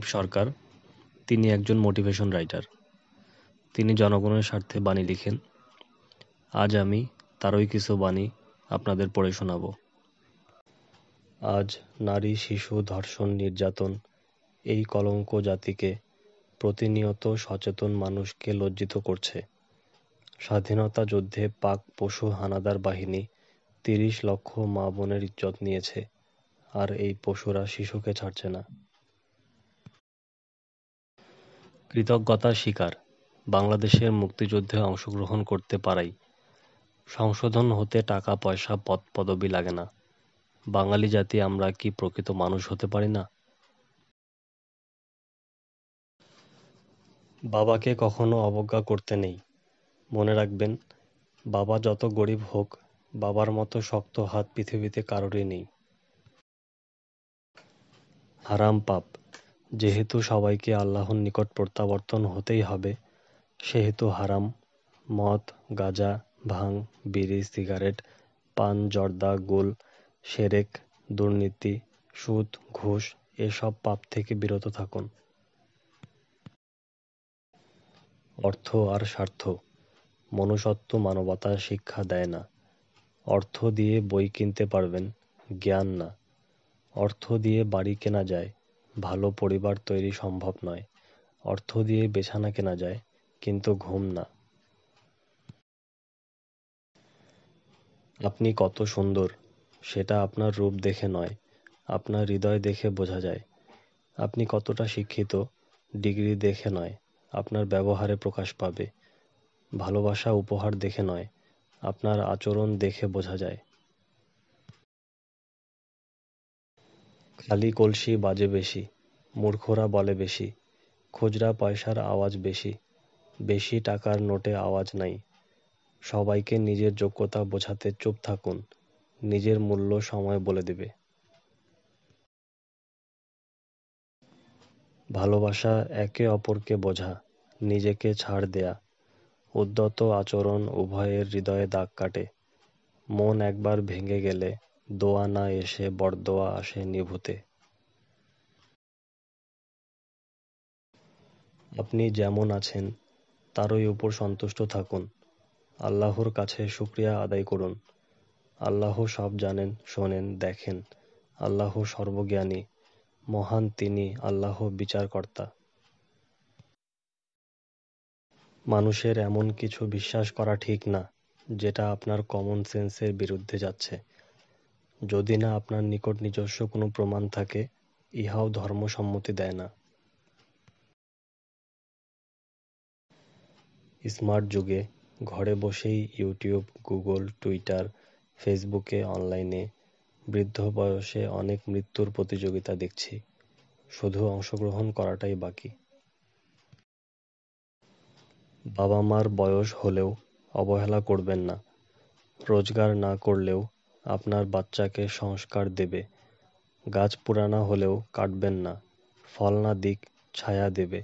হানিফ সরকার তিনি একজন motivation writer তিনি জনগণের স্বার্থে বাণী লিখেন আজ আমি তারই কিছু বাণী আপনাদের পড়ে শোনাব আজ নারী শিশু ধর্ষণ নির্যাতন এই কলঙ্ক জাতিকে প্রতিনিয়ত সচেতন মানুষকে লজ্জিত করছে স্বাধীনতা যুদ্ধে পাক পশু হানাদার বাহিনী তিরিশ লক্ষ মা বোনের ইজ্জত নিয়েছে আর এই পশুরা শিশুকে ছাড়ছে না কৃতজ্ঞতার স্বীকার বাংলাদেশের মুক্তিযুদ্ধে অংশগ্রহণ করতে পারাই সংশোধন হতে টাকা পয়সা পদ পদবি লাগে না বাঙালি জাতি আমরা কি প্রকৃত মানুষ হতে পারি না বাবাকে কখনো অবজ্ঞা করতে নেই মনে রাখবেন বাবা যত গরিব হোক বাবার মতো শক্ত হাত পৃথিবীতে কারোরই নেই হারাম পাপ যেহেতু সবাইকে আল্লাহর নিকট প্রত্যাবর্তন হতেই হবে সেহেতু হারাম মদ গাঁজা ভাং বিড়ি সিগারেট পান জর্দা গোল সেরেক দুর্নীতি সুদ ঘুষ এসব পাপ থেকে বিরত থাকুন অর্থ আর স্বার্থ মনুষ্যত্ব মানবতা শিক্ষা দেয় না অর্থ দিয়ে বই কিনতে পারবেন জ্ঞান না অর্থ দিয়ে বাড়ি কেনা যায় ভালো পরিবার তৈরি সম্ভব নয় অর্থ দিয়ে বিছানা কেনা যায়, কিন্তু ঘুম না। আপনি কত সুন্দর, সেটা আপনার রূপ দেখে নয়, আপনার হৃদয় দেখে বোঝা যায়। আপনি কতটা শিক্ষিত, ডিগ্রি দেখে নয়, আপনার ব্যবহারে প্রকাশ পাবে। ভালোবাসা উপহার দেখে নয়, আপনার আচরণ দেখে বোঝা যায়। খালি কলসি বাজে বেশি মূর্খরা বলে বেশি খুচরা পয়সার আওয়াজ বেশি বেশি টাকার নোটে আওয়াজ নাই সবাইকে নিজের যোগ্যতা বোঝাতে চুপ থাকুন নিজের মূল্য সময় বলে দেবে ভালোবাসা একে অপরকে বোঝা নিজেকে ছাড় দেয়া উদ্যত আচরণ উভয়ের হৃদয়ে দাগ কাটে মন একবার ভেঙে গেলে দোয়া না এসে বড়দোয়া আসে নিভৃতে আপনি যেমন আছেন তারই উপর সন্তুষ্ট থাকুন আল্লাহর কাছে শুক্রিয়া আদায় করুন আল্লাহ সব জানেন শোনেন দেখেন আল্লাহ সর্বজ্ঞানী মহান তিনি আল্লাহ বিচারকর্তা মানুষের এমন কিছু বিশ্বাস করা ঠিক না যেটা আপনার কমন সেন্সের বিরুদ্ধে যাচ্ছে যদি না আপনার নিকট নিজস্ব কোন প্রমাণ থাকে, ইহাও ধর্ম সম্মতি দেয় না। স্মার্ট যুগে ঘরে বসেই ইউটিউব, গুগল, টুইটার, ফেসবুকে অনলাইনে বৃদ্ধ বয়সে অনেক মৃত্যুর প্রতিযোগিতা দেখছি, শুধু অংশগ্রহণ করাটাই বাকি। বাবা-মার বয়স হলেও অবহেলা করবেন না, রোজগার না করলেও আপনার বাচ্চাকে সংস্কার দেবে গাছ পুরানা হলেও কাটবেন না ফল না দিক ছায়া দেবে